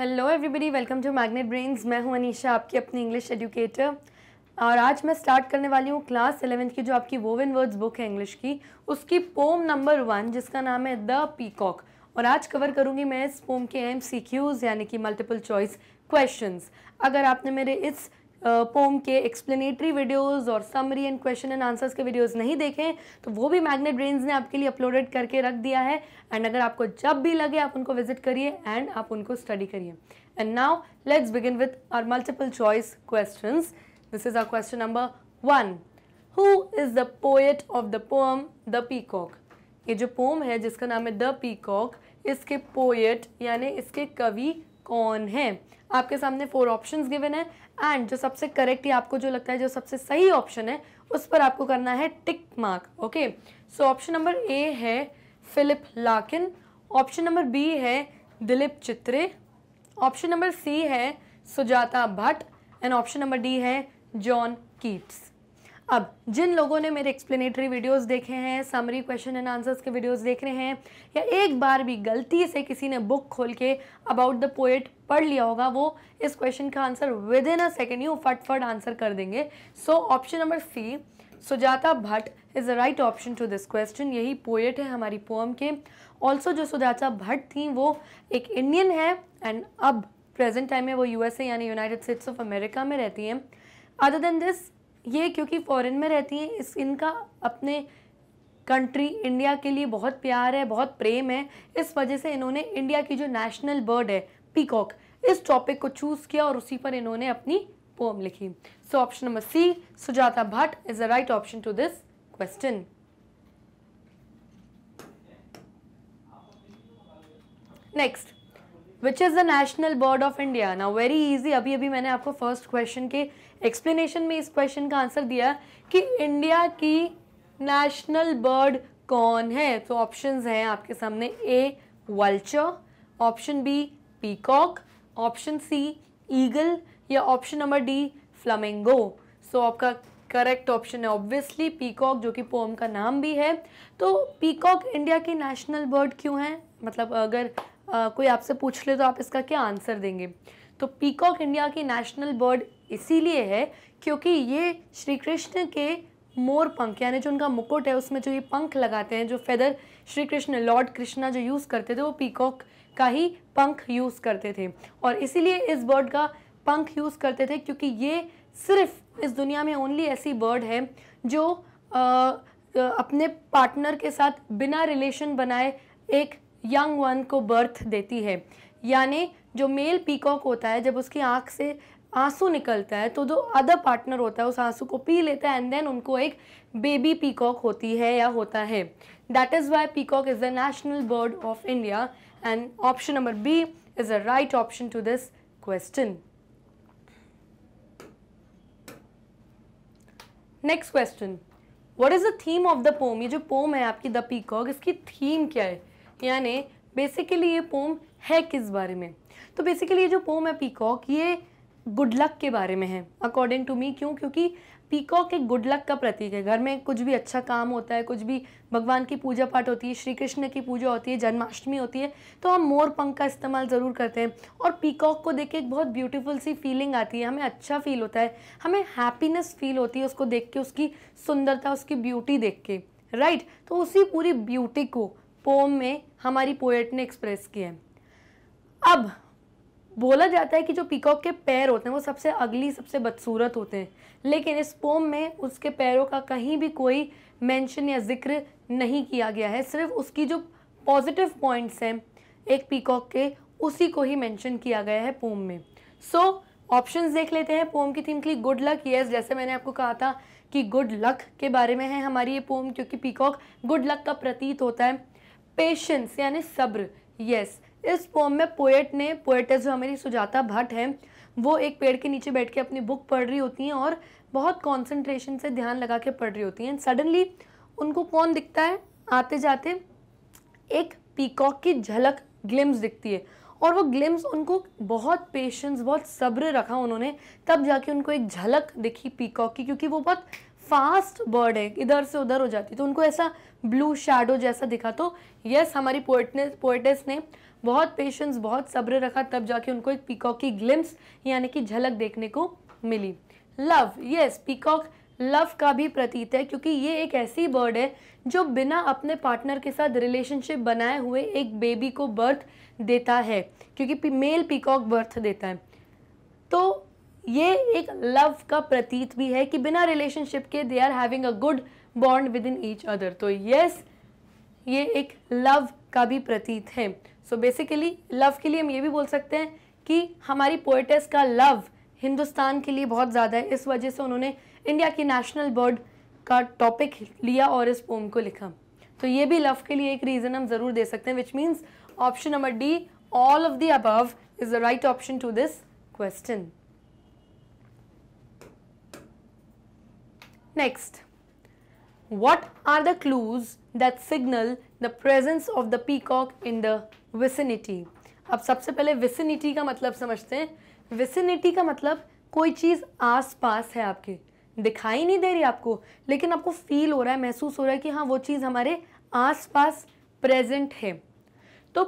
Hello everybody welcome to magnet brains मैं हूं अनीशा आपकी अपनी इंग्लिश एजुकेटर और आज मैं स्टार्ट करने वाली हूँ क्लास एलेवेंथ की जो आपकी वोवन वर्ड्स बुक है इंग्लिश की उसकी पोम नंबर वन जिसका नाम है द पीकॉक और आज कवर करूँगी मैं इस पोम के एम सी क्यूज़ यानी कि मल्टीपल चॉइस क्वेश्चंस अगर आपने मेरे इस पोम के एक्सप्लेनेटरी वीडियोस और summary and question and answers के वीडियोस नहीं देखें तो वो भी मैग्नेट ब्रेन्स ने आपके लिए अपलोडेड करके रख दिया है एंड अगर आपको जब भी लगे आप उनको विजिट करिए एंड आप उनको स्टडी करिए and now let's begin with our multiple choice question this is our question number one who is the poet of the poem the peacock ये जो पोम है जिसका नाम है द पीकॉक इसके पोएट यानी इसके कवि कौन है आपके सामने फोर ऑप्शन गिवन है एंड जो सबसे करेक्ट ही आपको जो लगता है जो सबसे सही ऑप्शन है उस पर आपको करना है tick mark okay so option number A है Philip Larkin option number B है Dilip Chitre option number C है Sujata Bhatt and option number D है जॉन कीट्स अब जिन लोगों ने मेरे एक्सप्लेनेटरी वीडियोस देखे हैं समरी क्वेश्चन एंड आंसर्स के वीडियोस देख रहे हैं या एक बार भी गलती से किसी ने बुक खोल के अबाउट द पोएट पढ़ लिया होगा वो इस क्वेश्चन का answer within a second you फटफट आंसर कर देंगे so option number C Sujata Bhatt is the right option to this question यही पोएट है हमारी पोएम के ऑल्सो जो सुजाता भट्ट थी वो एक इंडियन है एंड अब प्रेजेंट टाइम में वो यूएसए यानी यूनाइटेड स्टेट्स ऑफ अमेरिका में रहती हैं अदर देन दिस ये क्योंकि फ़ॉरेन में रहती हैं इस इनका अपने कंट्री इंडिया के लिए बहुत प्यार है बहुत प्रेम है इस वजह से इन्होंने इंडिया की जो नेशनल बर्ड है पीकॉक इस टॉपिक को चूज़ किया और उसी पर इन्होंने अपनी पोम लिखी so option number C Sujata Bhatt is the right option to this question next which is the national bird of India ना वेरी इजी अभी अभी मैंने आपको फर्स्ट क्वेश्चन के एक्सप्लेनेशन में इस क्वेश्चन का आंसर दिया कि इंडिया की नेशनल बर्ड कौन है तो ऑप्शंस हैं आपके सामने A vulture option B peacock option C eagle या option number D flamingo so आपका करेक्ट ऑप्शन है ऑब्वियसली पीकॉक जो कि पोम का नाम भी है तो पीकॉक इंडिया की नेशनल बर्ड क्यों है मतलब अगर आ, कोई आपसे पूछ ले तो आप इसका क्या आंसर देंगे तो पीकॉक इंडिया की नेशनल बर्ड इसीलिए है क्योंकि ये श्री कृष्ण के मोर पंख यानी जो उनका मुकुट है उसमें जो ये पंख लगाते हैं जो फेदर श्री कृष्ण लॉर्ड कृष्णा जो यूज़ करते थे वो पीकॉक का ही पंख यूज़ करते थे और इसीलिए इस बर्ड का पंख यूज़ करते थे क्योंकि ये सिर्फ इस दुनिया में ओनली ऐसी बर्ड है जो आ, अपने पार्टनर के साथ बिना रिलेशन बनाए एक यंग वन को बर्थ देती है यानी जो मेल पीकॉक होता है जब उसकी आँख से आंसू निकलता है तो जो अदर पार्टनर होता है उस आंसू को पी लेता है एंड देन उनको एक बेबी पीकॉक होती है या होता है that is why peacock is the national bird of India and option number B is a right option to this question next question what is the theme of the poem ये जो pome है आपकी the peacock इसकी theme क्या है यानी basically ये pome है किस बारे में तो बेसिकली ये जो पोम है पीकॉक ये गुड लक के बारे में है अकॉर्डिंग टू मी क्यों क्योंकि पीकॉक एक गुड लक का प्रतीक है घर में कुछ भी अच्छा काम होता है कुछ भी भगवान की पूजा पाठ होती है श्री कृष्ण की पूजा होती है जन्माष्टमी होती है तो हम मोर पंख का इस्तेमाल ज़रूर करते हैं और पीकॉक को देख के एक बहुत ब्यूटीफुल सी फीलिंग आती है हमें अच्छा फील होता है हमें हैप्पीनेस फील होती है उसको देख के उसकी सुंदरता उसकी ब्यूटी देख के राइट तो उसी पूरी ब्यूटी को पोम में हमारी पोएट ने एक्सप्रेस किया है अब बोला जाता है कि जो पीकॉक के पैर होते हैं वो सबसे अगली सबसे बदसूरत होते हैं लेकिन इस पोम में उसके पैरों का कहीं भी कोई मेंशन या जिक्र नहीं किया गया है सिर्फ उसकी जो पॉजिटिव पॉइंट्स हैं एक पीकॉक के उसी को ही मेंशन किया गया है पोम में सो so, ऑप्शंस देख लेते हैं पोम की थीम के लिए गुड लक येस जैसे मैंने आपको कहा था कि गुड लक के बारे में है हमारी ये पोम क्योंकि पीकॉक गुड लक का प्रतीत होता है पेशेंस यानी सब्र यस yes. इस पोम में पोएट ने पोएटस जो हमारी सुजाता भट्ट है वो एक पेड़ के नीचे बैठ के अपनी बुक पढ़ रही होती हैं और बहुत कॉन्सेंट्रेशन से ध्यान लगा के पढ़ रही होती हैं सडनली उनको कौन दिखता है आते जाते एक पीकॉक की झलक ग्लिम्स दिखती है और वो ग्लिम्स उनको बहुत पेशेंस बहुत सब्र रखा उन्होंने तब जाके उनको एक झलक दिखी पीकॉक की क्योंकि वो बहुत फास्ट बर्ड है इधर से उधर हो जाती तो उनको ऐसा ब्लू शेडो जैसा दिखा तो यस हमारी पोएट ने ने बहुत पेशेंस बहुत सब्र रखा तब जाके उनको एक पीकॉक की ग्लिम्स यानी कि झलक देखने को मिली लव यस पीकॉक लव का भी प्रतीत है क्योंकि ये एक ऐसी बर्ड है जो बिना अपने पार्टनर के साथ रिलेशनशिप बनाए हुए एक बेबी को बर्थ देता है क्योंकि मेल पीकॉक बर्थ देता है तो ये एक लव का प्रतीत भी है कि बिना रिलेशनशिप के they are having a good bond within each other तो यस ये एक लव का भी प्रतीत है सो बेसिकली लव के लिए हम ये भी बोल सकते हैं कि हमारी पोइटेस का लव हिंदुस्तान के लिए बहुत ज़्यादा है इस वजह से उन्होंने इंडिया की नेशनल बर्ड का टॉपिक लिया और इस पोम को लिखा तो ये भी लव के लिए एक रीज़न हम ज़रूर दे सकते हैं which means option number D all of the above is the right option to this question next What are the clues that signal the presence of the peacock in the vicinity? अब सबसे पहले vicinity का मतलब समझते हैं vicinity का मतलब कोई चीज़ आसपास है आपके दिखाई नहीं दे रही आपको लेकिन आपको फील हो रहा है महसूस हो रहा है कि हाँ वो चीज़ हमारे आसपास प्रेजेंट है तो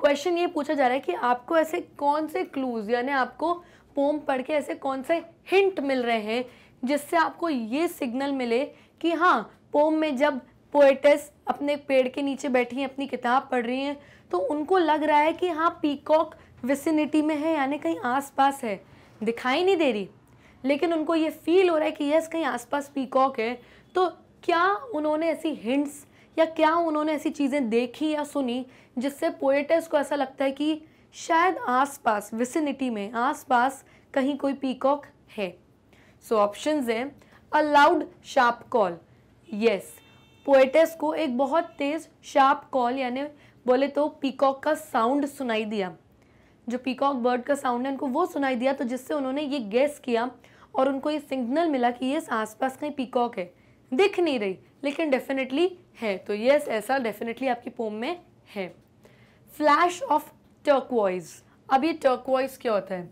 क्वेश्चन ये पूछा जा रहा है कि आपको ऐसे कौन से क्लूज यानी आपको पोम पढ़ के ऐसे कौन से हिंट मिल रहे हैं जिससे आपको ये सिग्नल मिले कि हाँ पोम में जब पोएटस अपने पेड़ के नीचे बैठी हैं अपनी किताब पढ़ रही हैं तो उनको लग रहा है कि हाँ पीकॉक विसिनिटी में है यानी कहीं आसपास है दिखाई नहीं दे रही लेकिन उनको ये फील हो रहा है कि यस कहीं आसपास पीकॉक है तो क्या उन्होंने ऐसी हिंट्स या क्या उन्होंने ऐसी चीज़ें देखी या सुनी जिससे पोएटस को ऐसा लगता है कि शायद आसपास विसिनिटी में आसपास कहीं कोई पीकॉक है सो ऑप्शन हैं a loud sharp call yes poetess को एक बहुत तेज शार्प कॉल यानी बोले तो पीकॉक का साउंड सुनाई दिया जो पीकॉक बर्ड का साउंड है उनको वो सुनाई दिया तो जिससे उन्होंने ये गेस किया और उनको ये सिग्नल मिला कि ये आसपास कहीं पीकॉक है दिख नहीं रही लेकिन डेफिनेटली है तो यस ऐसा डेफिनेटली आपकी पोम में है फ्लैश ऑफ टर्कवाइज अब ये टर्कवाइज क्या होता है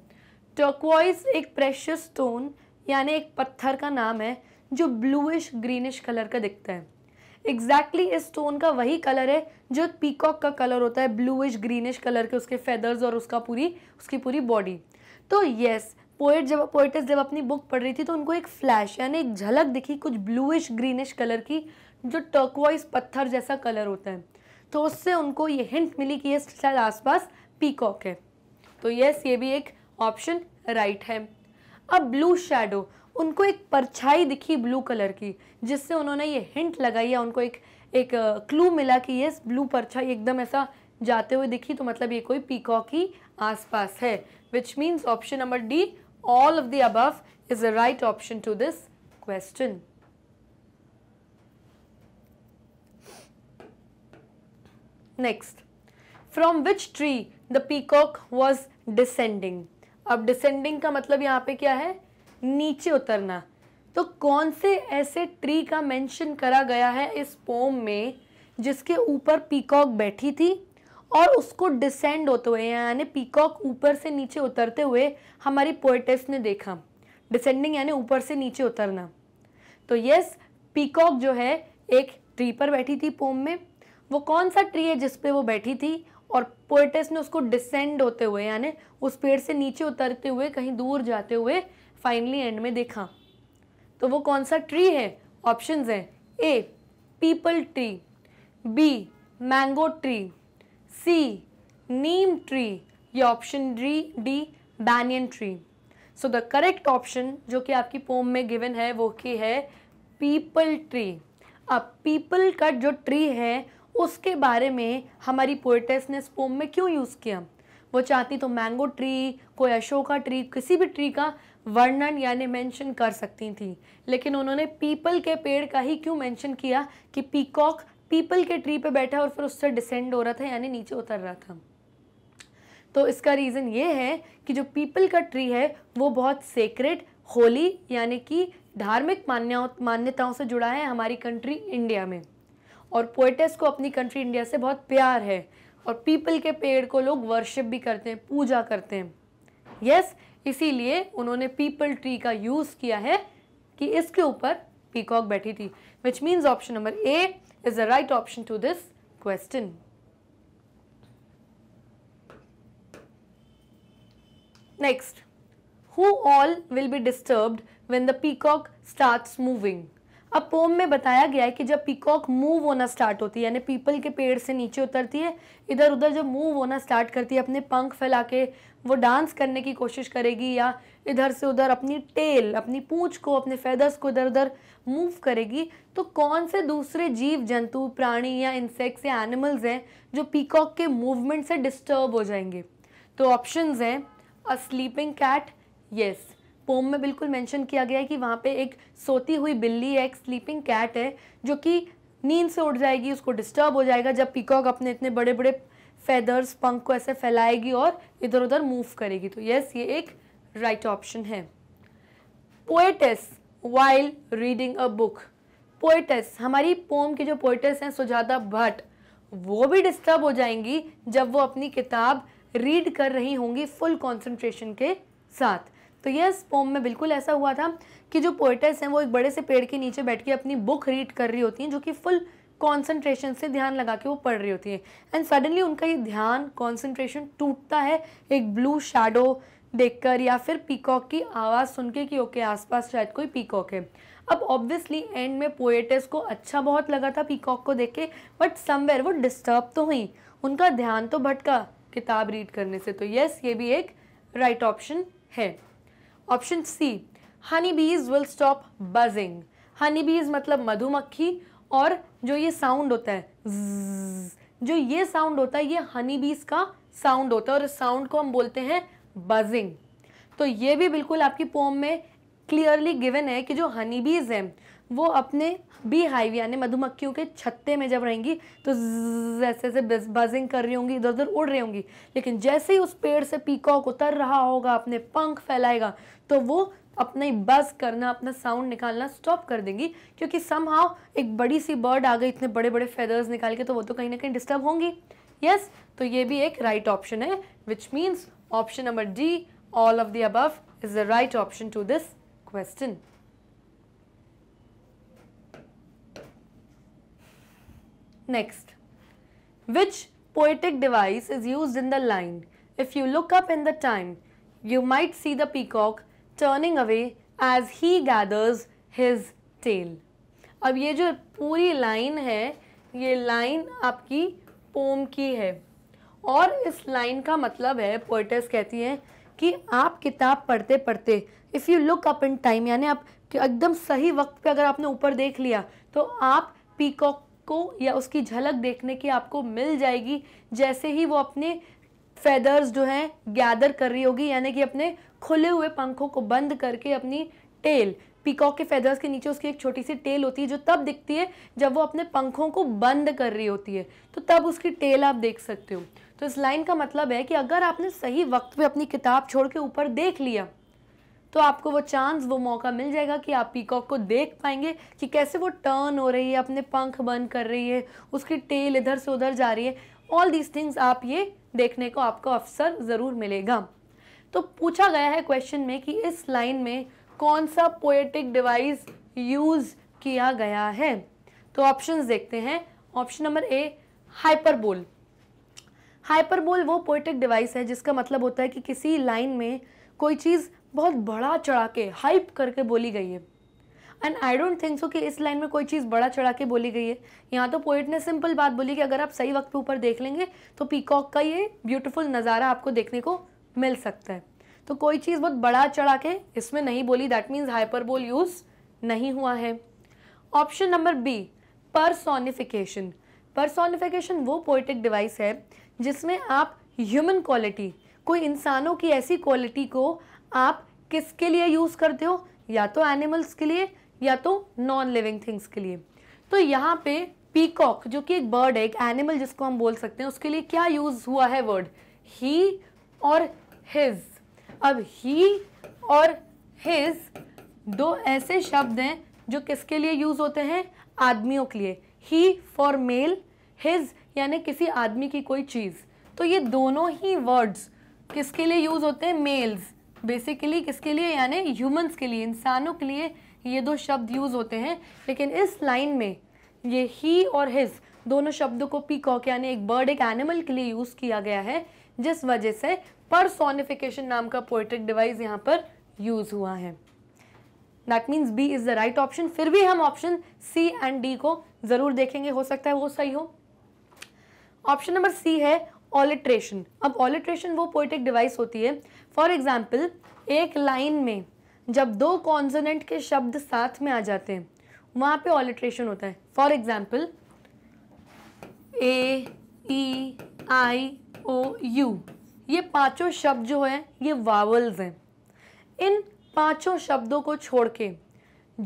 टर्कवाइज एक प्रेशियस स्टोन यानी एक पत्थर का नाम है जो ब्लूइश ग्रीनिश कलर का दिखता है एग्जैक्टली exactly इस स्टोन का वही कलर है जो पीकॉक का कलर होता है ब्लूइश ग्रीनिश कलर के उसके फेदर्स और उसका पूरी उसकी पूरी बॉडी तो येस पोइट जब पोइटस जब अपनी बुक पढ़ रही थी तो उनको एक फ्लैश यानी एक झलक दिखी कुछ ब्लूइश ग्रीनिश कलर की जो टर्कवाइज पत्थर जैसा कलर होता है तो उससे उनको ये हिंट मिली कि ये शायद आसपास पीकॉक है तो यस ये भी एक ऑप्शन राइट है अब ब्लू शेडो उनको एक परछाई दिखी ब्लू कलर की जिससे उन्होंने ये हिंट लगाई या उनको एक एक क्लू मिला कि ये ब्लू परछाई एकदम ऐसा जाते हुए दिखी तो मतलब ये कोई पीकॉक ही आसपास है which means option number D all of the above is the right option to this question next from which tree the peacock was descending अब डिसेंडिंग का मतलब यहाँ पे क्या है नीचे उतरना तो कौन से ऐसे ट्री का मेंशन करा गया है इस पोम में जिसके ऊपर पीकॉक बैठी थी और उसको डिसेंड होते हुए यानी पीकॉक ऊपर से नीचे उतरते हुए हमारी पोइटेस ने देखा डिसेंडिंग यानी ऊपर से नीचे उतरना तो यस पीकॉक जो है एक ट्री पर बैठी थी पोम में वो कौन सा ट्री है जिस पे वो बैठी थी और पोइटेस ने उसको डिसेंड होते हुए यानी उस पेड़ से नीचे उतरते हुए कहीं दूर जाते हुए फाइनली एंड में देखा तो वो कौन सा ट्री है ऑप्शंस हैं A peepal tree B mango tree C neem tree या option D D banyan tree so the correct option जो कि आपकी पोम में गिवन है वो की है पीपल ट्री अब पीपल का जो ट्री है उसके बारे में हमारी पोइटेस ने इस पोम में क्यों यूज़ किया वो चाहती तो मैंगो ट्री कोई अशोका ट्री किसी भी ट्री का वर्णन यानी मेंशन कर सकती थी लेकिन उन्होंने पीपल के पेड़ का ही क्यों मेंशन किया कि पीकॉक पीपल के ट्री पे बैठा और फिर उससे डिसेंड हो रहा था यानी नीचे उतर रहा था तो इसका रीज़न ये है कि जो पीपल का ट्री है वो बहुत सेक्रेट होली यानी कि धार्मिक मान्या मान्यताओं से जुड़ा है हमारी कंट्री इंडिया में और पोइटेस को अपनी कंट्री इंडिया से बहुत प्यार है और पीपल के पेड़ को लोग वर्शिप भी करते हैं पूजा करते हैं यस yes, इसीलिए उन्होंने पीपल ट्री का यूज़ किया है कि इसके ऊपर पीकॉक बैठी थी which means option number A is the right option to this question next who all will be disturbed when the peacock start moving अब पोम में बताया गया है कि जब पीकॉक मूव होना स्टार्ट होती है यानी पीपल के पेड़ से नीचे उतरती है इधर उधर जब मूव होना स्टार्ट करती है अपने पंख फैला के वो डांस करने की कोशिश करेगी या इधर से उधर अपनी टेल अपनी पूँछ को अपने फेदर्स को इधर उधर मूव करेगी तो कौन से दूसरे जीव जंतु प्राणी या इंसेक्ट्स या एनिमल्स हैं जो पीकॉक के मूवमेंट से डिस्टर्ब हो जाएंगे तो ऑप्शंस हैं a sleeping cat yes poem में बिल्कुल मेंशन किया गया है कि वहाँ पे एक सोती हुई बिल्ली है एक स्लीपिंग कैट है जो कि नींद से उठ जाएगी उसको डिस्टर्ब हो जाएगा जब पिकॉक अपने इतने बड़े बड़े फेदर्स पंख को ऐसे फैलाएगी और इधर उधर मूव करेगी तो यस ये एक राइट right ऑप्शन है poetess while reading a book poetess हमारी पोम की जो पोएटेस हैं सुजाता भट्ट वो भी डिस्टर्ब हो जाएंगी जब वो अपनी किताब रीड कर रही होंगी फुल कंसंट्रेशन के साथ तो यस पोम में बिल्कुल ऐसा हुआ था कि जो पोइटर्स हैं वो एक बड़े से पेड़ के नीचे बैठ के अपनी बुक रीड कर रही होती हैं जो कि फुल कॉन्सेंट्रेशन से ध्यान लगा के वो पढ़ रही होती हैं एंड सडनली उनका ये ध्यान कॉन्सेंट्रेशन टूटता है एक ब्लू शेडो देखकर या फिर पीकॉक की आवाज़ सुन के कि ओके आसपास शायद कोई पीकॉक है अब ऑब्वियसली एंड में पोएटस को अच्छा बहुत लगा था पीकॉक को देख के बट समवेयर वो डिस्टर्ब तो हुई उनका ध्यान तो भटका किताब रीड करने से तो यस ये भी एक राइट right ऑप्शन है option C honey bees will stop buzzing Honey बीज मतलब मधुमक्खी और जो ये साउंड होता है जो ये साउंड होता है ये हनी बीज का साउंड होता है और इस साउंड को हम बोलते हैं बजिंग तो ये भी बिल्कुल आपकी पोम में क्लियरली गिवन है कि जो हनी बीज हैं वो अपने बी हाइव यानी मधुमक्खियों के छत्ते में जब रहेंगी तो ऐसे ऐसे बजिंग कर रही होंगी इधर उधर उड़ रही होंगी लेकिन जैसे ही उस पेड़ से पीकॉक उतर रहा होगा अपने पंख फैलाएगा तो वो अपना ही बस करना अपना साउंड निकालना स्टॉप कर देंगी क्योंकि समहाव एक बड़ी सी बर्ड आ गई इतने बड़े बड़े फेदर्स निकाल के तो वो तो कहीं ना कहीं डिस्टर्ब होंगी यस yes, तो ये भी एक राइट right ऑप्शन है which means option number D all of the above is the right option to this question next which poetic device is use in the line if you look up in the time you might see the peacock turning away as he gathers his tail अब ये जो पूरी line है ये line आपकी pome की है और इस लाइन का मतलब है पोइटस कहती हैं कि आप किताब पढ़ते पढ़ते if you look up in time यानी आप एकदम सही वक्त पे अगर आपने ऊपर देख लिया तो आप पीकॉक को या उसकी झलक देखने की आपको मिल जाएगी जैसे ही वो अपने फेदर्स जो हैं गैदर कर रही होगी यानी कि अपने खुले हुए पंखों को बंद करके अपनी टेल पिकॉक के फेदर्स के नीचे उसकी एक छोटी सी टेल होती है जो तब दिखती है जब वो अपने पंखों को बंद कर रही होती है तो तब उसकी टेल आप देख सकते हो तो इस लाइन का मतलब है कि अगर आपने सही वक्त पे अपनी किताब छोड़ के ऊपर देख लिया तो आपको वो चांस वो मौका मिल जाएगा कि आप पीकॉक को देख पाएंगे कि कैसे वो टर्न हो रही है अपने पंख बंद कर रही है उसकी टेल इधर से उधर जा रही है ऑल दीज थिंग्स आप ये देखने को आपको अवसर ज़रूर मिलेगा तो पूछा गया है क्वेश्चन में कि इस लाइन में कौन सा पोएटिक डिवाइस यूज़ किया गया है तो ऑप्शंस देखते हैं option number A hyperbole hyperbole वो पोइटिक डिवाइस है जिसका मतलब होता है कि किसी लाइन में कोई चीज़ बहुत बड़ा चढ़ा के हाइप करके बोली गई है and I don't think so कि इस लाइन में कोई चीज़ बड़ा चढ़ा के बोली गई है यहाँ तो पोइट ने सिंपल बात बोली कि अगर आप सही वक्त ऊपर देख लेंगे तो पीकॉक का ये ब्यूटीफुल नज़ारा आपको देखने को मिल सकता है तो कोई चीज़ बहुत बड़ा चढ़ा के इसमें नहीं बोली that means hyperbole use नहीं हुआ है option number B personification personification वो पोइटिक डिवाइस है जिसमें आप ह्यूमन क्वालिटी कोई इंसानों की ऐसी क्वालिटी को आप किसके लिए यूज़ करते हो या तो एनिमल्स के लिए या तो नॉन लिविंग थिंग्स के लिए तो यहाँ पे पीकॉक जो कि एक बर्ड है एक एनिमल जिसको हम बोल सकते हैं उसके लिए क्या यूज़ हुआ है वर्ड ही और हिज अब ही और हिज दो ऐसे शब्द हैं जो किसके लिए यूज़ होते हैं आदमियों के लिए ही फॉर मेल हिज यानी किसी आदमी की कोई चीज़ तो ये दोनों ही वर्ड्स किसके लिए यूज़ होते हैं मेल्स बेसिकली किसके लिए यानी ह्यूमंस के लिए इंसानों के लिए ये दो शब्द यूज़ होते हैं लेकिन इस लाइन में ये ही और हिज दोनों शब्दों को पीकॉक यानी एक बर्ड एक एनिमल के लिए यूज़ किया गया है जिस वजह से परसोनिफिकेशन नाम का पोइट्रिक डिवाइस यहाँ पर यूज़ हुआ है that means B is the right option फिर भी हम ऑप्शन सी एंड डी को ज़रूर देखेंगे हो सकता है वो सही हो ऑप्शन नंबर सी है ऑलिट्रेशन अब ऑलिट्रेशन वो पोइटिक डिवाइस होती है फॉर एग्जाम्पल एक लाइन में जब दो कॉन्सोनेंट के शब्द साथ में आ जाते हैं वहाँ पे ऑलिट्रेशन होता है for example A E I O U ये पांचों शब्द जो हैं ये वावल्स हैं इन पांचों शब्दों को छोड़ के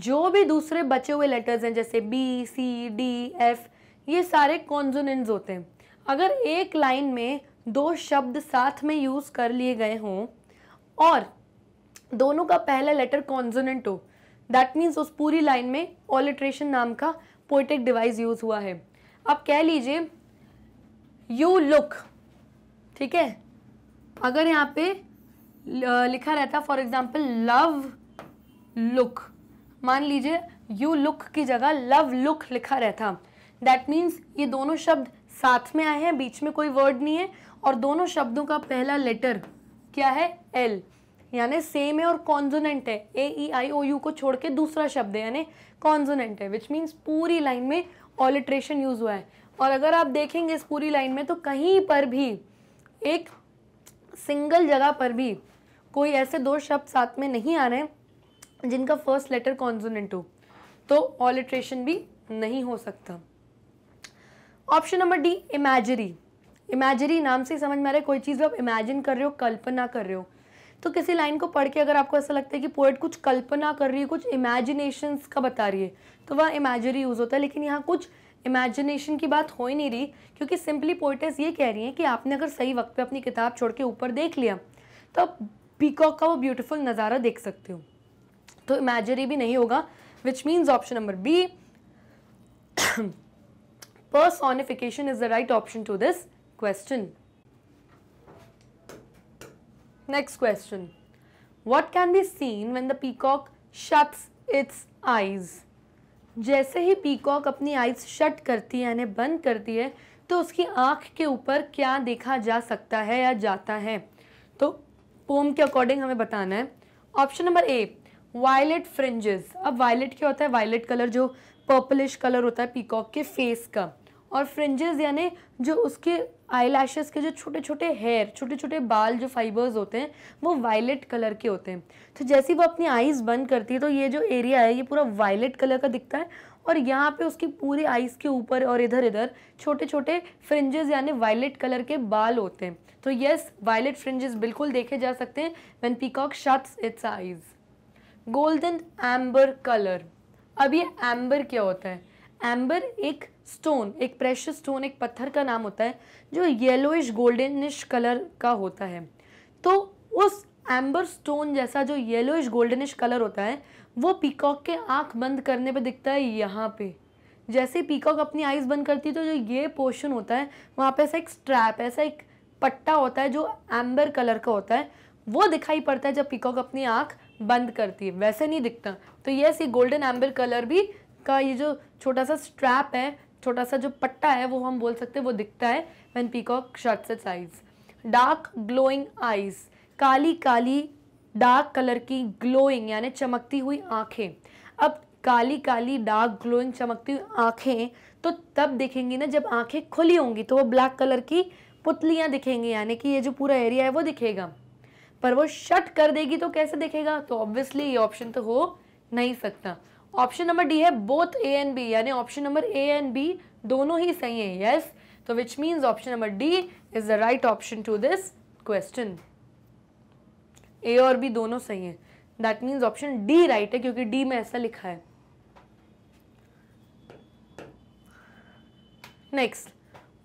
जो भी दूसरे बचे हुए लेटर्स हैं जैसे बी सी डी एफ ये सारे कॉन्जोनेंट्स होते हैं अगर एक लाइन में दो शब्द साथ में यूज़ कर लिए गए हों और दोनों का पहला लेटर कॉन्जोनेंट हो दैट मीन्स उस पूरी लाइन में ऑलिट्रेशन नाम का पोइटिक डिवाइस यूज़ हुआ है आप कह लीजिए यू लुक ठीक है अगर यहाँ पे लिखा रहता फॉर एग्जाम्पल लव लुक मान लीजिए यू लुक की जगह लव लुक लिखा रहता दैट मीन्स ये दोनों शब्द साथ में आए हैं बीच में कोई वर्ड नहीं है और दोनों शब्दों का पहला लेटर क्या है एल यानी सेम है और कॉन्जोनेंट है ए ई आई ओ यू को छोड़ के दूसरा शब्द है यानी कॉन्जोनेंट है विच मीन्स पूरी लाइन में ऑलिट्रेशन यूज हुआ है और अगर आप देखेंगे इस पूरी लाइन में तो कहीं पर भी एक सिंगल जगह पर भी कोई ऐसे दो शब्द साथ में नहीं आ रहे हैं जिनका फर्स्ट लेटर कॉन्जोनेंट हो तो ऑलिट्रेशन भी नहीं हो सकता option number D imagery imagery नाम से समझ में आ रहा है कोई चीज़ आप इमेजिन कर रहे हो कल्पना कर रहे हो तो किसी लाइन को पढ़ के अगर आपको ऐसा लगता है कि पोएट कुछ कल्पना कर रही है कुछ इमेजिनेशंस का बता रही है तो वह इमेजरी यूज़ होता है लेकिन यहाँ कुछ इमेजिनेशन की बात हो ही नहीं रही क्योंकि सिंपली पोइटर्स ये कह रही हैं कि आपने अगर सही वक्त पे अपनी किताब छोड़ के ऊपर देख लिया तो आप पीकॉक का वो ब्यूटीफुल नज़ारा देख सकते हो तो इमेजरी भी नहीं होगा which means option number B personification is the right option to this question. Next question. What can be seen when the peacock shuts its eyes? जैसे ही पीकॉक अपनी आइज शट करती है यानी बंद करती है तो उसकी आँख के ऊपर क्या देखा जा सकता है या जाता है तो पोम के अकॉर्डिंग हमें बताना है option number A violet fringes अब वायलेट क्या होता है वायलेट कलर जो पर्पलिश कलर होता है पीकॉक के फेस का और फ्रिंजेस यानी जो उसके आई लैशेज़ के जो छोटे छोटे हेयर छोटे छोटे बाल जो फाइबर्स होते हैं वो वायलेट कलर के होते हैं तो जैसे वो अपनी आइज़ बंद करती है तो ये जो एरिया है ये पूरा वायलेट कलर का दिखता है और यहाँ पे उसकी पूरी आइज़ के ऊपर और इधर इधर छोटे छोटे फ्रिंजेस यानी वायलेट कलर के बाल होते हैं तो यस वायलेट फ्रिंजेस बिल्कुल देखे जा सकते हैं when peacock shuts its eyes golden amber colour अब ये एम्बर क्या होता है एम्बर एक स्टोन एक प्रेशर स्टोन एक पत्थर का नाम होता है जो येलोइश गोल्डनिश कलर का होता है तो उस एम्बर स्टोन जैसा जो येलोइश गोल्डनिश कलर होता है वो पीकॉक के आँख बंद करने पे दिखता है यहाँ पे जैसे पीकॉक अपनी आइज़ बंद करती है तो जो ये पोर्शन होता है वहाँ पे ऐसा एक स्ट्रैप ऐसा एक पट्टा होता है जो एम्बर कलर का होता है वो दिखाई पड़ता है जब पीकॉक अपनी आँख बंद करती है वैसे नहीं दिखता तो यस ये गोल्डन एम्बर कलर भी का ये जो छोटा सा स्ट्रैप है छोटा सा जो पट्टा है वो हम बोल सकते हैं वो दिखता है p peacock shuts its eyes dark glowing eyes काली काली डार्क कलर की ग्लोइंग यानी चमकती हुई आँखें अब काली काली डार्क ग्लोइंग चमकती हुई आँखें तो तब दिखेंगी ना जब आँखें खुली होंगी तो वो ब्लैक कलर की पुतलियाँ दिखेंगी यानी कि ये जो पूरा एरिया है वो दिखेगा पर वो शट कर देगी तो कैसे देखेगा तो ऑब्वियसली ये ऑप्शन तो हो नहीं सकता ऑप्शन नंबर डी है बोथ ए एंड बी यानी option number A and B दोनों ही सही है यस yes? तो which means option number D is the right option to this question A और बी दोनों सही है that means option D right है क्योंकि डी में ऐसा लिखा है next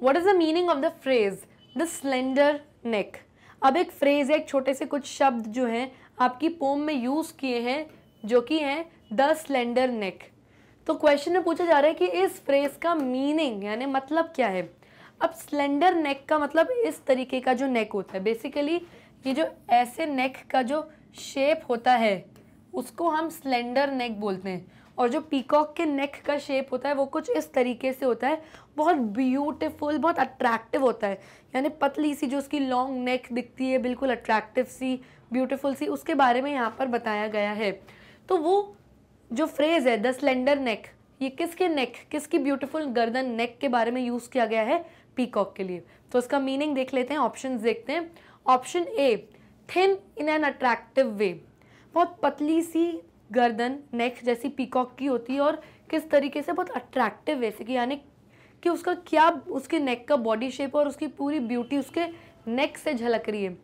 what is the meaning of the phrase the slender neck अब एक फ्रेज एक छोटे से कुछ शब्द जो हैं आपकी पोम में यूज़ किए हैं जो कि हैं द स्लेंडर नेक तो क्वेश्चन में पूछा जा रहा है कि इस फ्रेज का मीनिंग यानी मतलब क्या है अब स्लेंडर नेक का मतलब इस तरीके का जो नेक होता है बेसिकली ये जो ऐसे नेक का जो शेप होता है उसको हम स्लेंडर नेक बोलते हैं और जो पीकॉक के नेक का शेप होता है वो कुछ इस तरीके से होता है बहुत ब्यूटीफुल बहुत अट्रैक्टिव होता है यानी पतली सी जो उसकी लॉन्ग नेक दिखती है बिल्कुल अट्रैक्टिव सी ब्यूटीफुल सी उसके बारे में यहाँ पर बताया गया है तो वो जो फ्रेज़ है द स्लेंडर नेक ये किसके नेक किसकी ब्यूटीफुल गर्दन नेक के बारे में यूज़ किया गया है पीकॉक के लिए तो उसका मीनिंग देख लेते हैं ऑप्शन देखते हैं option A thin in an attractive way बहुत पतली सी गर्दन नेक जैसी पीकॉक की होती है और किस तरीके से बहुत अट्रैक्टिव वे से कि यानी कि उसका क्या उसके नेक का बॉडी शेप और उसकी पूरी ब्यूटी उसके नेक से झलक रही है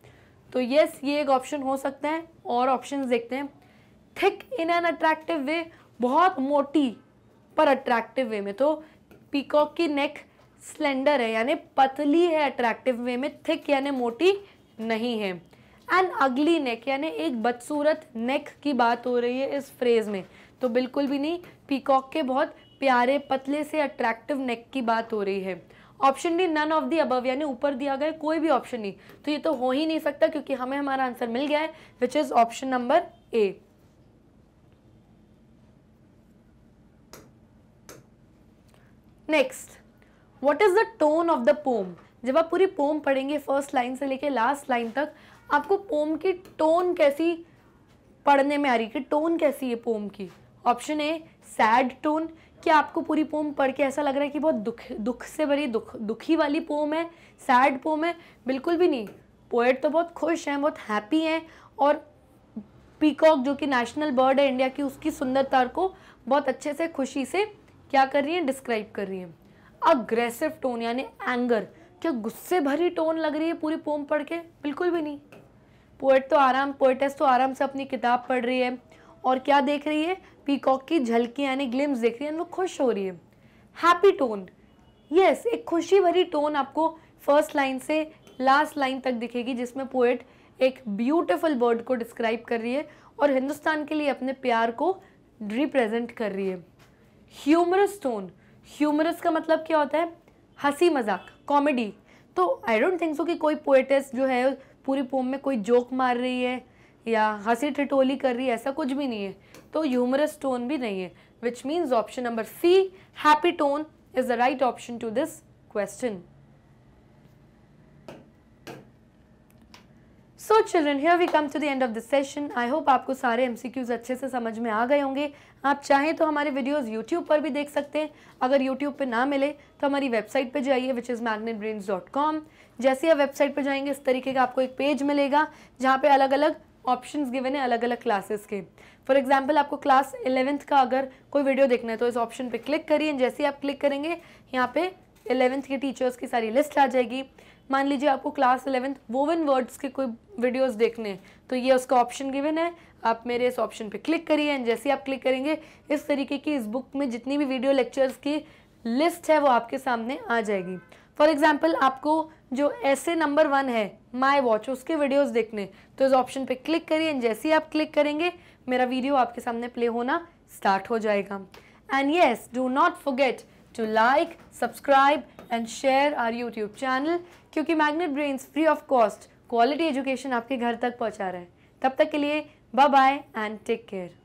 तो यस ये एक ऑप्शन हो सकता है और ऑप्शन देखते हैं thick in an attractive way बहुत मोटी पर अट्रैक्टिव वे में तो पीकॉक की नेक स्लेंडर है यानी पतली है अट्रैक्टिव वे में थिक यानी मोटी नहीं है एंड अगली नेक यानी एक बदसूरत नेक की बात हो रही है इस फ्रेज़ में तो बिल्कुल भी नहीं पीकॉक के बहुत प्यारे पतले से अट्रैक्टिव नेक की बात हो रही है option D none of the above यानी ऊपर दिया गया कोई भी ऑप्शन नहीं तो ये तो हो ही नहीं सकता क्योंकि हमें हमारा आंसर मिल गया है which is option number A next what is the tone of the poem जब आप पूरी पोम पढ़ेंगे फर्स्ट लाइन से लेके लास्ट लाइन तक आपको पोम की टोन कैसी पढ़ने में आ रही है कि टोन कैसी है पोम की ऑप्शन ए सैड टोन क्या आपको पूरी पोम पढ़ के ऐसा लग रहा है कि बहुत दुख दुख से भरी दुख दुखी वाली पोम है सैड पोम है बिल्कुल भी नहीं पोएट तो बहुत खुश हैं बहुत हैप्पी हैं और पीकॉक जो कि नेशनल बर्ड है इंडिया की उसकी सुंदरता को बहुत अच्छे से खुशी से क्या कर रही है डिस्क्राइब कर रही है अग्रेसिव टोन यानी एंगर क्या गुस्से भरी टोन लग रही है पूरी पोम पढ़ के बिल्कुल भी नहीं पोएट तो आराम पोएटस तो आराम से अपनी किताब पढ़ रही है और क्या देख रही है पीकॉक की झलकी यानी ग्लिम्स देख रही है वो खुश हो रही है हैप्पी टोन यस एक खुशी भरी टोन आपको फर्स्ट लाइन से लास्ट लाइन तक दिखेगी जिसमें पोएट एक ब्यूटिफुल बर्ड को डिस्क्राइब कर रही है और हिंदुस्तान के लिए अपने प्यार को रिप्रेजेंट कर रही है ह्यूमरस टोन ह्यूमरस का मतलब क्या होता है हंसी मजाक कॉमेडी तो आई डोंट थिंक सो कि कोई पोएटेस जो है पूरी पोम में कोई जोक मार रही है या हंसी ठिठोली कर रही है ऐसा कुछ भी नहीं है तो ह्यूमरस टोन भी नहीं है which means option number C happy tone is the right option to this question so children here we come to the end of the session I hope आपको सारे क्यूज अच्छे से समझ में आ गए होंगे आप चाहें तो हमारे वीडियोस यूट्यूब पर भी देख सकते हैं अगर यूट्यूब पे ना मिले तो हमारी वेबसाइट पे जाइए which is magnet brains dot com जैसे आप वेबसाइट पर जाएंगे इस तरीके का आपको एक पेज मिलेगा जहाँ पे अलग अलग ऑप्शन गिवन है अलग अलग क्लासेस के फॉर एग्जाम्पल आपको क्लास इलेवेंथ का अगर कोई वीडियो देखना है तो इस ऑप्शन पर क्लिक करिए जैसे ही आप क्लिक करेंगे यहाँ पे इलेवेंथ के टीचर्स की सारी लिस्ट आ जाएगी मान लीजिए आपको क्लास इलेवेंथ वोवन वर्ड्स के कोई वीडियोस देखने हैं तो ये उसका ऑप्शन गिवन है आप मेरे इस ऑप्शन पे क्लिक करिए एंड जैसे आप क्लिक करेंगे इस तरीके की इस बुक में जितनी भी वीडियो लेक्चर्स की लिस्ट है वो आपके सामने आ जाएगी फॉर एग्जाम्पल आपको जो ऐसे नंबर वन है माई वॉच उसके वीडियोज़ देखने तो इस ऑप्शन पर क्लिक करिए एंड जैसे ही आप क्लिक करेंगे मेरा वीडियो आपके सामने प्ले होना स्टार्ट हो जाएगा and yes do not forget to like, subscribe and share our YouTube channel क्योंकि Magnet Brains free of cost quality education आपके घर तक पहुंचा रहा है तब तक के लिए bye bye and take care.